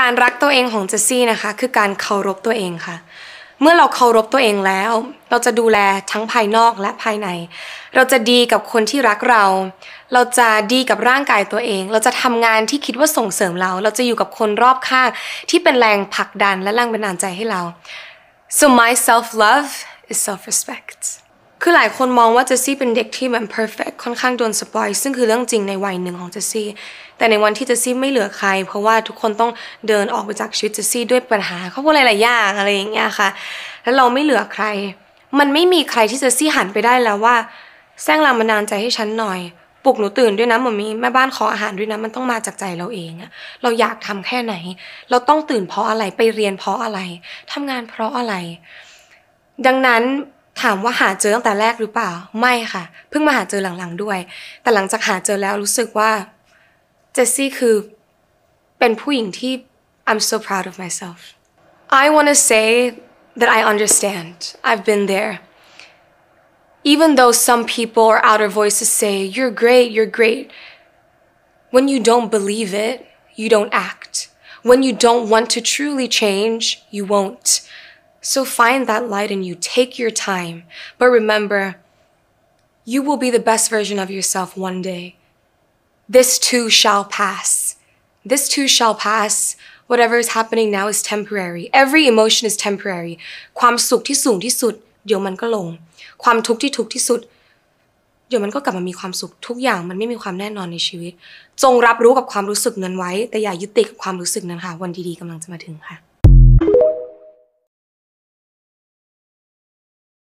การรักตัวเองของเจสซี่นะคะคือการเคารพตัวเองค่ะ เมื่อเราเคารพตัวเองแล้ว เราจะดูแลทั้งภายนอกและภายใน เราจะดีกับคนที่รักเรา เราจะดีกับร่างกายตัวเอง เราจะทำงานที่คิดว่าส่งเสริมเราเราจะอยู่กับคนรอบข้างที่เป็นแรงผลักดันและแรงบันดาลใจให้เรา so my self love is self respect คือหลายคนมองว่าเจสซี่เป็นเด็กที่แบบอ perfect ค่อนข้างโดนสปอยซึ่งคือเรื่องจริงในวัยหนึ่งของเจสซี่แต่ในวันที่เจสซี่ไม่เหลือใคร เพราะว่าทุกคนต้องเดินออกไปจากชีวิตเจสซี่ด้วยปัญหาครอบครัวหลายๆอย่างอะไรอย่างเงี้ยค่ะ แล้วเราไม่เหลือใคร มันไม่มีใครที่เจสซี่หันไปได้แล้วว่าแซงแรงมานานใจให้ฉันหน่อยปลุกหนูตื่นด้วยนะหมอมีแม่บ้านขออาหารด้วยนะมันต้องมาจากใจเราเองอะเราอยากทำแค่ไหน เราต้องตื่นเพราะอะไรไปเรียนเพราะอะไร ทำงานเพราะอะไร ดังนั้นถามว่าหาเจอตั้งแต่แรกหรือเปล่าไม่ค่ะเพิ่งมาหาเจอหลังๆด้วย แต่หลังจากหาเจอแล้วรู้สึกว่าเจสซี่คือเป็นผู้หญิงที่ I'm so proud of myself I want to say that I understand I've been there even though some people or outer voices say you're great you're great when you don't believe it you don't act when you don't want to truly change you won't So find that light in you, take your time, but remember, you will be the best version of yourself one day. This too shall pass. This too shall pass. Whatever is happening now is temporary. Every emotion is temporary. ความสุขที่สูงที่สุดเดี๋ยวมันก็ลง